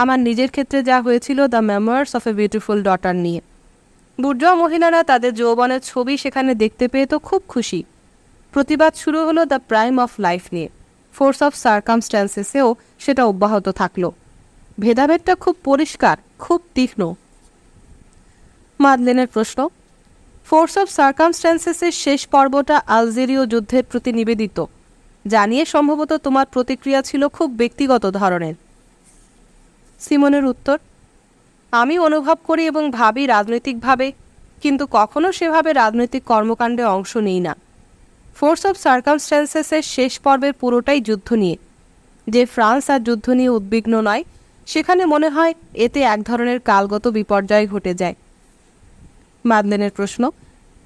আমার নিজের ক্ষেত্রে যা হয়েছিল the memoirs of a beautiful daughter নিয়ে বুর্জোয়া মহিলারা তাদের যৌবনের ছবি সেখানে দেখতে পেয়ে তো খুব খুশি প্রতিবাদ শুরু হলো দ্য প্রাইম অফ লাইফ নিয়ে ফোর্স অফ সার্কামস্ট্যান্সেসেও সেটা অব্যাহত থাকলো ভেদাভেদটা খুব পরিষ্কার খুব তীক্ষ্ণ মাদলেনের প্রশ্ন ফোর্স অব সার্কামস্ট্যান্সেসের শেষ পর্বটা আলজেরীয় যুদ্ধের প্রতি নিবেদিত জানিয়ে সম্ভবত তোমার প্রতিক্রিয়া ছিল খুব ব্যক্তিগত ধরনের সিমনের উত্তর আমি অনুভব করি এবং ভাবি রাজনৈতিকভাবে কিন্তু কখনো সেভাবে রাজনৈতিক কর্মকাণ্ডে অংশ নিই না ফোর্স অব সার্কামস্ট্যান্সেসের শেষ পর্বের পুরোটাই যুদ্ধ নিয়ে যে ফ্রান্স আর যুদ্ধ নিয়ে উদ্বিগ্ন নয় সেখানে মনে হয় এতে এক ধরনের কালগত বিপর্যয় ঘটে যায় মাদলেনের প্রশ্ন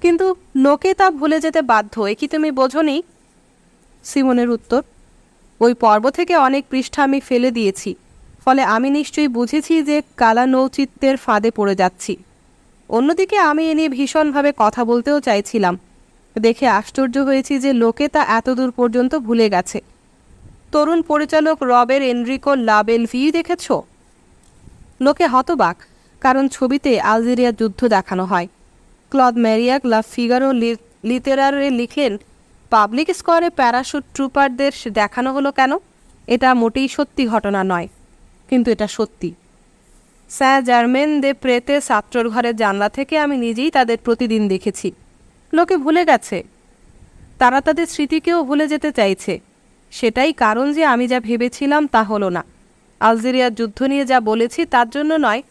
কিন্তু নোকে তা ভুলে যেতে বাধ্য এ কি তুমি বোঝনি সিমনের উত্তর ওই পর্ব থেকে অনেক পৃষ্ঠা আমি ফেলে দিয়েছি ফলে আমি নিশ্চয়ই বুঝেছি যে কালা নৌচিত্তের ফাঁদে পড়ে যাচ্ছি অন্যদিকে আমি এ নিয়ে ভীষণভাবে কথা বলতেও চাইছিলাম দেখে আশ্চর্য হয়েছি যে লোকে তা এতদূর পর্যন্ত ভুলে গেছে তরুণ পরিচালক রবের এনরিকো লাবেল ভি দেখেছ লোকে হতবাক কারণ ছবিতে আলজেরিয়া যুদ্ধ দেখানো হয় ক্লদ ম্যারিয়াক লা ফিগারো লিতেরারে লিখলেন পাবলিক স্কোয়ারে প্যারাশুট ট্রুপারদের দেখানো হলো কেন এটা মোটেই সত্যি ঘটনা নয় কিন্তু এটা সত্যি স্যার জার্মেন দে প্রেতে ছাত্রর ঘরের জানলা থেকে আমি নিজেই তাদের প্রতিদিন দেখেছি লোকে ভুলে গেছে তারা তাদের স্মৃতিকেও ভুলে যেতে চাইছে সেটাই কারণ যে আমি যা ভেবেছিলাম তা হলো না আলজেরিয়ার যুদ্ধ নিয়ে যা বলেছি তার জন্য নয়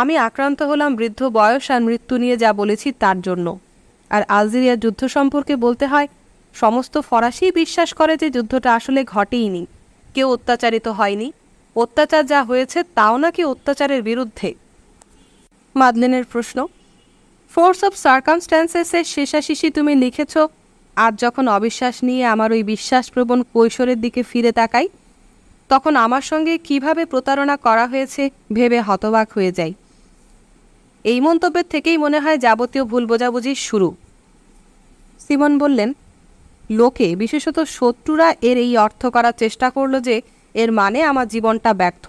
আমি আক্রান্ত হলাম বৃদ্ধ বয়স আর মৃত্যু নিয়ে যা বলেছি তার জন্য আর আলজেরিয়ার যুদ্ধ সম্পর্কে বলতে হয় সমস্ত ফরাসি বিশ্বাস করে যে যুদ্ধটা আসলে ঘটেইনি কেউ অত্যাচারিত হয়নি অত্যাচার যা হয়েছে তাও নাকি অত্যাচারের বিরুদ্ধে মাদলেনের প্রশ্ন ফোর্স অব সার্কামস্ট্যান্সেসের শেষাশিষি তুমি লিখেছো আর যখন অবিশ্বাস নিয়ে আমার ওই বিশ্বাসপ্রবণ কৈশোরের দিকে ফিরে তাকাই তখন আমার সঙ্গে কিভাবে প্রতারণা করা হয়েছে ভেবে হতবাক হয়ে যাই এই মন্তব্যের থেকেই মনে হয় যাবতীয় ভুল বোঝাবুঝির শুরু সিমন বললেন লোকে বিশেষত শত্রুরা এর এই অর্থ করার চেষ্টা করলো যে এর মানে আমার জীবনটা ব্যর্থ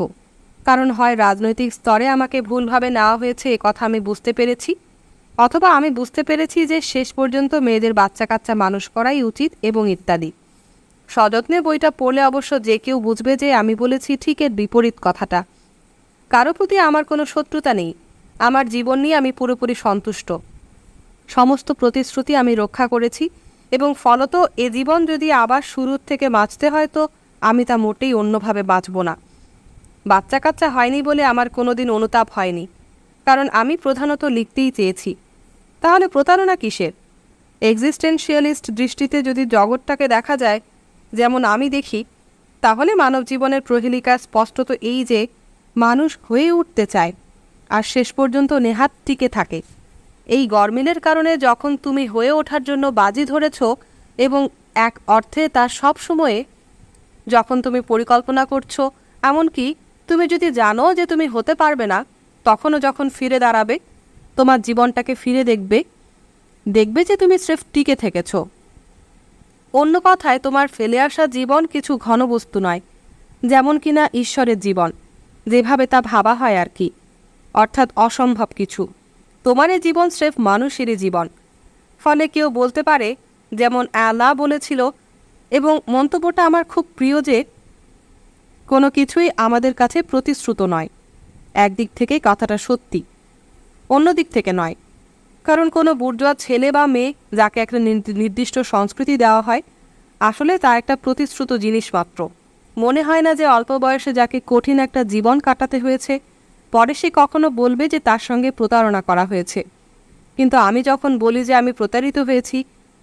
কারণ হয় রাজনৈতিক স্তরে আমাকে ভুলভাবে নেওয়া হয়েছে এ কথা আমি বুঝতে পেরেছি অথবা আমি বুঝতে পেরেছি যে শেষ পর্যন্ত মেয়েদের বাচ্চা কাচ্চা মানুষ করাই উচিত এবং ইত্যাদি সযত্নে বইটা পড়লে অবশ্য যে কেউ বুঝবে যে আমি বলেছি ঠিক এর বিপরীত কথাটা কারো প্রতি আমার কোনো শত্রুতা নেই আমার জীবন নিয়ে আমি পুরোপুরি সন্তুষ্ট সমস্ত প্রতিশ্রুতি আমি রক্ষা করেছি এবং ফলত এ জীবন যদি আবার শুরুর থেকে বাঁচতে হয় তো আমি তা মোটেই অন্যভাবে বাঁচব না বাচ্চা কাচ্চা হয়নি বলে আমার কোনোদিন অনুতাপ হয়নি কারণ আমি প্রধানত লিখতেই চেয়েছি তাহলে প্রতারণা কিসের এক্সিস্টেন্সিয়ালিস্ট দৃষ্টিতে যদি জগৎটাকে দেখা যায় যেমন আমি দেখি তাহলে মানব জীবনের প্রহেলিকা স্পষ্টত এই যে মানুষ হয়ে উঠতে চায় আর শেষ পর্যন্ত নেহাত টিকে থাকে এই গরমিলের কারণে যখন তুমি হয়ে ওঠার জন্য বাজি ধরেছ এবং এক অর্থে তা সব সময়ে যখন তুমি পরিকল্পনা করছো এমনকি তুমি যদি জানো যে তুমি হতে পারবে না তখনও যখন ফিরে দাঁড়াবে তোমার জীবনটাকে ফিরে দেখবে দেখবে যে তুমি স্রেফ টিকে থেকেছ অন্য কথায় তোমার ফেলে আসা জীবন কিছু ঘনবস্তু নয় যেমন কিনা ঈশ্বরের জীবন যেভাবে তা ভাবা হয় আর কি অর্থাৎ অসম্ভব কিছু তোমার এ জীবন স্রেফ মানুষেরই জীবন ফলে কেউ বলতে পারে যেমন অ্যালা বলেছিল এবং মন্তব্যটা আমার খুব প্রিয় যে কোনো কিছুই আমাদের কাছে প্রতিশ্রুত নয় একদিক থেকে কথাটা সত্যি অন্য দিক থেকে নয় কারণ কোনো বুর্জোয়া ছেলে বা মেয়ে যাকে একটা নির্দিষ্ট সংস্কৃতি দেওয়া হয় আসলে তা একটা প্রতিশ্রুত জিনিস মাত্র মনে হয় না যে অল্প বয়সে যাকে কঠিন একটা জীবন কাটাতে হয়েছে পরে সে কখনো বলবে যে তার সঙ্গে প্রতারণা করা হয়েছে কিন্তু আমি যখন বলি যে আমি প্রতারিত হয়েছি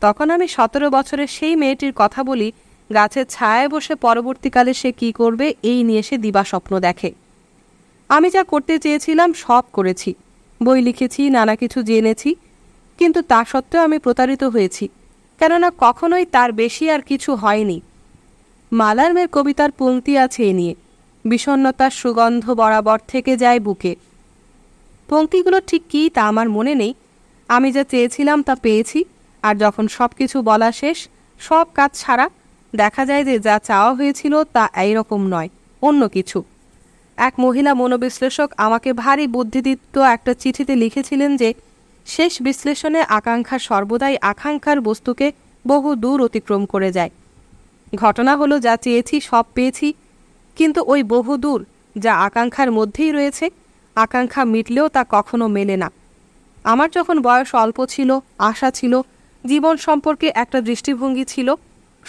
তখন আমি সতেরো বছরের সেই মেয়েটির কথা বলি গাছের ছায়ায় বসে পরবর্তীকালে সে কি করবে এই নিয়ে সে দিবা স্বপ্ন দেখে আমি যা করতে চেয়েছিলাম সব করেছি বই লিখেছি নানা কিছু জেনেছি কিন্তু তা সত্ত্বেও আমি প্রতারিত হয়েছি কেননা কখনোই তার বেশি আর কিছু হয়নি মালার মেয়ের কবিতার পঙ্ক্তি আছে এ নিয়ে বিষণ্নতার সুগন্ধ বরাবর থেকে যায় বুকে পঙ্ক্তিগুলো ঠিক কী তা আমার মনে নেই আমি যা চেয়েছিলাম তা পেয়েছি আর যখন সব কিছু বলা শেষ সব কাজ ছাড়া দেখা যায় যে যা চাওয়া হয়েছিল তা এইরকম নয় অন্য কিছু এক মহিলা মনোবিশ্লেষক আমাকে ভারী বুদ্ধিদীপ্ত একটা চিঠিতে লিখেছিলেন যে শেষ বিশ্লেষণে আকাঙ্ক্ষা সর্বদাই আকাঙ্ক্ষার বস্তুকে বহু দূর অতিক্রম করে যায় ঘটনা হলো যা চেয়েছি সব পেয়েছি কিন্তু ওই বহু দূর যা আকাঙ্ক্ষার মধ্যেই রয়েছে আকাঙ্ক্ষা মিটলেও তা কখনো মেলে না আমার যখন বয়স অল্প ছিল আশা ছিল জীবন সম্পর্কে একটা দৃষ্টিভঙ্গি ছিল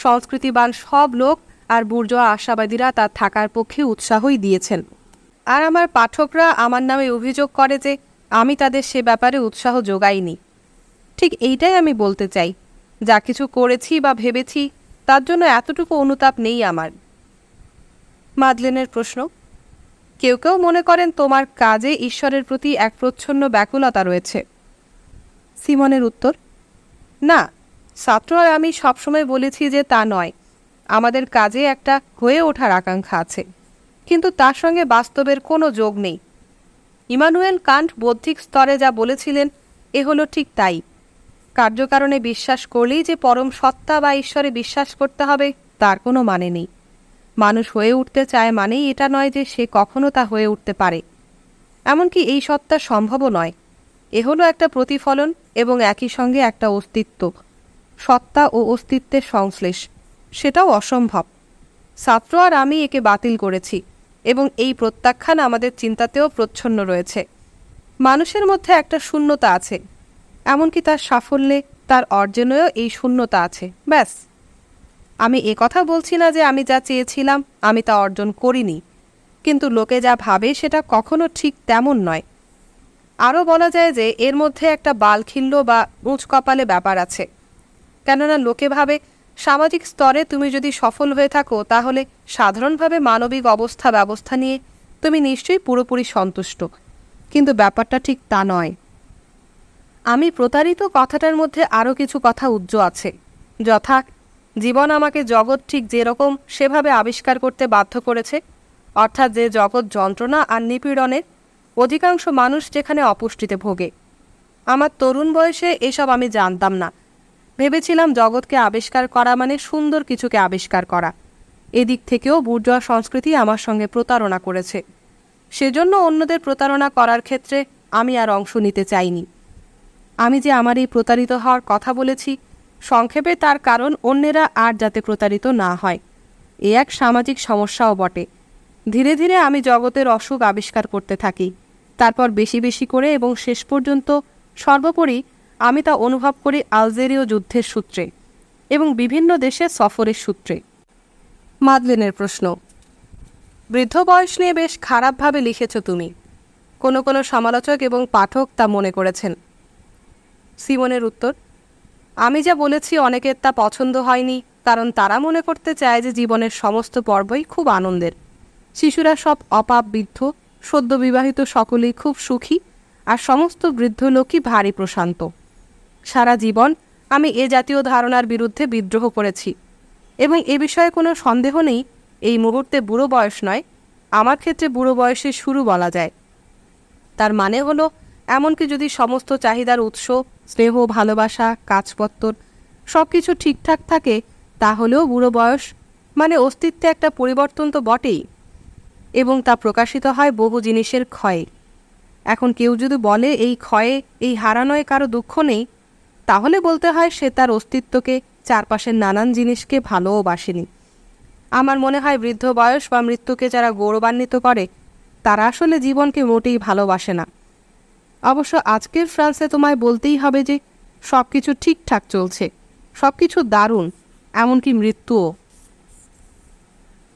সংস্কৃতিবান সব লোক আর বুর্জোয়া আশাবাদীরা তার থাকার পক্ষে উৎসাহই দিয়েছেন আর আমার পাঠকরা আমার নামে অভিযোগ করে যে আমি তাদের সে ব্যাপারে উৎসাহ যোগাইনি ঠিক এইটাই আমি বলতে চাই যা কিছু করেছি বা ভেবেছি তার জন্য এতটুকু অনুতাপ নেই আমার মাদলেনের প্রশ্ন কেউ কেউ মনে করেন তোমার কাজে ঈশ্বরের প্রতি এক প্রচ্ছন্ন ব্যাকুলতা রয়েছে সিমনের উত্তর না ছাত্র আমি সবসময় বলেছি যে তা নয় আমাদের কাজে একটা হয়ে ওঠার আকাঙ্ক্ষা আছে কিন্তু তার সঙ্গে বাস্তবের কোনো যোগ নেই ইমানুয়েল কান্ট বৌদ্ধিক স্তরে যা বলেছিলেন এ হলো ঠিক তাই কার্যকারণে বিশ্বাস করলেই যে পরম সত্তা বা ঈশ্বরে বিশ্বাস করতে হবে তার কোনো মানে নেই মানুষ হয়ে উঠতে চায় মানেই এটা নয় যে সে কখনো তা হয়ে উঠতে পারে এমনকি এই সত্তা সম্ভবও নয় এ হলো একটা প্রতিফলন এবং একই সঙ্গে একটা অস্তিত্ব সত্তা ও অস্তিত্বের সংশ্লেষ সেটাও অসম্ভব ছাত্র আর আমি একে বাতিল করেছি এবং এই প্রত্যাখ্যান আমাদের চিন্তাতেও প্রচ্ছন্ন রয়েছে মানুষের মধ্যে একটা শূন্যতা আছে এমনকি তার সাফল্যে তার অর্জনেও এই শূন্যতা আছে ব্যাস আমি এ কথা বলছি না যে আমি যা চেয়েছিলাম আমি তা অর্জন করিনি কিন্তু লোকে যা ভাবে সেটা কখনো ঠিক তেমন নয় আরও বলা যায় যে এর মধ্যে একটা বালখিল্য বা উঁচ কপালে ব্যাপার আছে কেননা লোকে ভাবে সামাজিক স্তরে তুমি যদি সফল হয়ে থাকো তাহলে সাধারণভাবে মানবিক অবস্থা ব্যবস্থা নিয়ে তুমি নিশ্চয়ই পুরোপুরি সন্তুষ্ট কিন্তু ব্যাপারটা ঠিক তা নয় আমি প্রতারিত কথাটার মধ্যে আরও কিছু কথা উজ্জ আছে যথা জীবন আমাকে জগৎ ঠিক যেরকম সেভাবে আবিষ্কার করতে বাধ্য করেছে অর্থাৎ যে জগৎ যন্ত্রণা আর নিপীড়নের অধিকাংশ মানুষ যেখানে অপুষ্টিতে ভোগে আমার তরুণ বয়সে এসব আমি জানতাম না ভেবেছিলাম জগৎকে আবিষ্কার করা মানে সুন্দর কিছুকে আবিষ্কার করা এদিক থেকেও বুর্জোয়া সংস্কৃতি আমার সঙ্গে প্রতারণা করেছে সেজন্য অন্যদের প্রতারণা করার ক্ষেত্রে আমি আর অংশ নিতে চাইনি আমি যে আমার এই প্রতারিত হওয়ার কথা বলেছি সংক্ষেপে তার কারণ অন্যেরা আর যাতে প্রতারিত না হয় এ এক সামাজিক সমস্যাও বটে ধীরে ধীরে আমি জগতের অসুখ আবিষ্কার করতে থাকি তারপর বেশি বেশি করে এবং শেষ পর্যন্ত সর্বোপরি আমি তা অনুভব করি আলজেরীয় যুদ্ধের সূত্রে এবং বিভিন্ন দেশে সফরের সূত্রে মাদলেনের প্রশ্ন বৃদ্ধ বয়স নিয়ে বেশ খারাপভাবে লিখেছ তুমি কোনো কোনো সমালোচক এবং পাঠক তা মনে করেছেন সিমনের উত্তর আমি যা বলেছি অনেকের তা পছন্দ হয়নি কারণ তারা মনে করতে চায় যে জীবনের সমস্ত পর্বই খুব আনন্দের শিশুরা সব অপাপ বৃদ্ধ সদ্যবিবাহিত সকলেই খুব সুখী আর সমস্ত বৃদ্ধ লোকই ভারী প্রশান্ত সারা জীবন আমি এ জাতীয় ধারণার বিরুদ্ধে বিদ্রোহ করেছি এবং এ বিষয়ে কোনো সন্দেহ নেই এই মুহূর্তে বুড়ো বয়স নয় আমার ক্ষেত্রে বুড়ো বয়সে শুরু বলা যায় তার মানে হলো এমনকি যদি সমস্ত চাহিদার উৎস স্নেহ ভালোবাসা কাজপত্তর সব কিছু ঠিকঠাক থাকে তাহলেও বুড়ো বয়স মানে অস্তিত্বে একটা পরিবর্তন তো বটেই এবং তা প্রকাশিত হয় বহু জিনিসের ক্ষয়ে এখন কেউ যদি বলে এই ক্ষয়ে এই হারানোয় কারো দুঃখ নেই তাহলে বলতে হয় সে তার অস্তিত্বকে চারপাশের নানান জিনিসকে ভালোও বাসেনি আমার মনে হয় বৃদ্ধ বয়স বা মৃত্যুকে যারা গৌরবান্বিত করে তারা আসলে জীবনকে মোটেই ভালোবাসে না অবশ্য আজকের ফ্রান্সে তোমায় বলতেই হবে যে সব কিছু ঠিকঠাক চলছে সব কিছু দারুণ এমনকি মৃত্যুও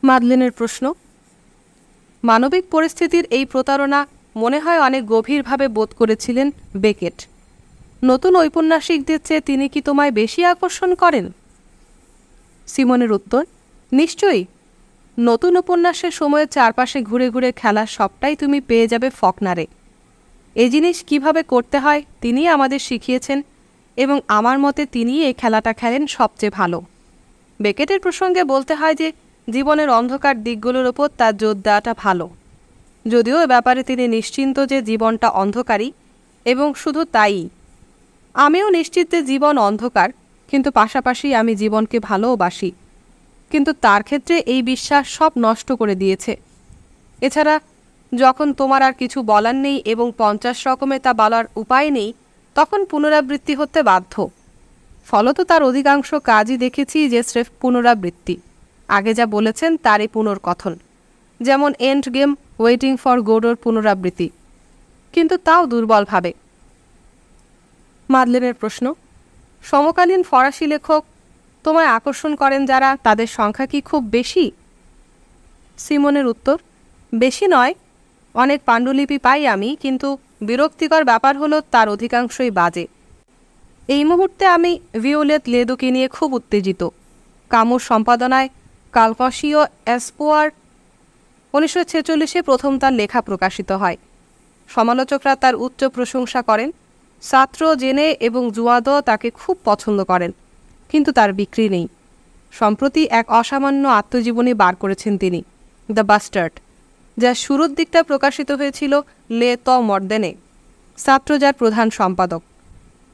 মাদলিনের প্রশ্ন মানবিক পরিস্থিতির এই প্রতারণা মনে হয় অনেক গভীরভাবে বোধ করেছিলেন বেকেট নতুন ঔপন্যাসিকদের চেয়ে তিনি কি তোমায় বেশি আকর্ষণ করেন সিমনের উত্তর নিশ্চয়ই নতুন উপন্যাসের সময়ে চারপাশে ঘুরে ঘুরে খেলা সবটাই তুমি পেয়ে যাবে ফকনারে এ জিনিস কিভাবে করতে হয় তিনি আমাদের শিখিয়েছেন এবং আমার মতে তিনি এই খেলাটা খেলেন সবচেয়ে ভালো বেকেটের প্রসঙ্গে বলতে হয় যে জীবনের অন্ধকার দিকগুলোর ওপর তার জোর দেওয়াটা ভালো যদিও এ ব্যাপারে তিনি নিশ্চিন্ত যে জীবনটা অন্ধকারী এবং শুধু তাই আমিও নিশ্চিতে জীবন অন্ধকার কিন্তু পাশাপাশি আমি জীবনকে ভালোবাসি কিন্তু তার ক্ষেত্রে এই বিশ্বাস সব নষ্ট করে দিয়েছে এছাড়া যখন তোমার আর কিছু বলার নেই এবং পঞ্চাশ রকমে তা বলার উপায় নেই তখন পুনরাবৃত্তি হতে বাধ্য ফলত তার অধিকাংশ কাজই দেখেছি যে স্রেফ পুনরাবৃত্তি আগে যা বলেছেন তারই পুনর্কথন যেমন এন্ড গেম ওয়েটিং ফর গোডোর পুনরাবৃত্তি কিন্তু তাও দুর্বলভাবে মাদলেনের প্রশ্ন সমকালীন ফরাসি লেখক তোমায় আকর্ষণ করেন যারা তাদের সংখ্যা কি খুব বেশি সিমনের উত্তর বেশি নয় অনেক পাণ্ডুলিপি পাই আমি কিন্তু বিরক্তিকর ব্যাপার হলো তার অধিকাংশই বাজে এই মুহূর্তে আমি ভিওলেত লেদুকে নিয়ে খুব উত্তেজিত কামুর সম্পাদনায় কালকসীয় অ্যাসপোয়ার উনিশশো ছেচল্লিশে প্রথম তার লেখা প্রকাশিত হয় সমালোচকরা তার উচ্চ প্রশংসা করেন ছাত্র জেনে এবং জুয়াদ তাকে খুব পছন্দ করেন কিন্তু তার বিক্রি নেই সম্প্রতি এক অসামান্য আত্মজীবনী বার করেছেন তিনি দ্য বাস্টার্ড যা শুরুর দিকটা প্রকাশিত হয়েছিল লে ত মর্দেনে ছাত্র যার প্রধান সম্পাদক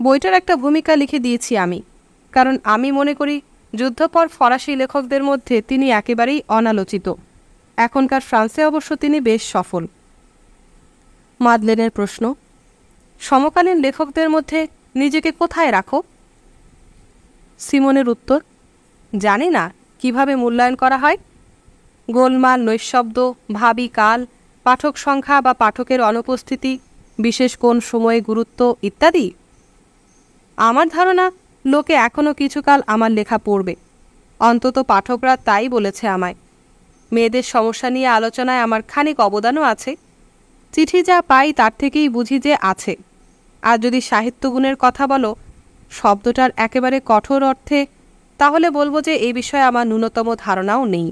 বইটার একটা ভূমিকা লিখে দিয়েছি আমি কারণ আমি মনে করি যুদ্ধপর ফরাসি লেখকদের মধ্যে তিনি একেবারেই অনালোচিত এখনকার ফ্রান্সে অবশ্য তিনি বেশ সফল মাদলেনের প্রশ্ন সমকালীন লেখকদের মধ্যে নিজেকে কোথায় রাখো সিমনের উত্তর জানি না কিভাবে মূল্যায়ন করা হয় গোলমাল নৈশব্দ ভাবি কাল পাঠক সংখ্যা বা পাঠকের অনুপস্থিতি বিশেষ কোন সময়ে গুরুত্ব ইত্যাদি আমার ধারণা লোকে এখনও কিছুকাল আমার লেখা পড়বে অন্তত পাঠকরা তাই বলেছে আমায় মেয়েদের সমস্যা নিয়ে আলোচনায় আমার খানিক অবদানও আছে চিঠি যা পাই তার থেকেই বুঝি যে আছে আর যদি সাহিত্যগুণের কথা বলো শব্দটার একেবারে কঠোর অর্থে তাহলে বলবো যে এই বিষয়ে আমার ন্যূনতম ধারণাও নেই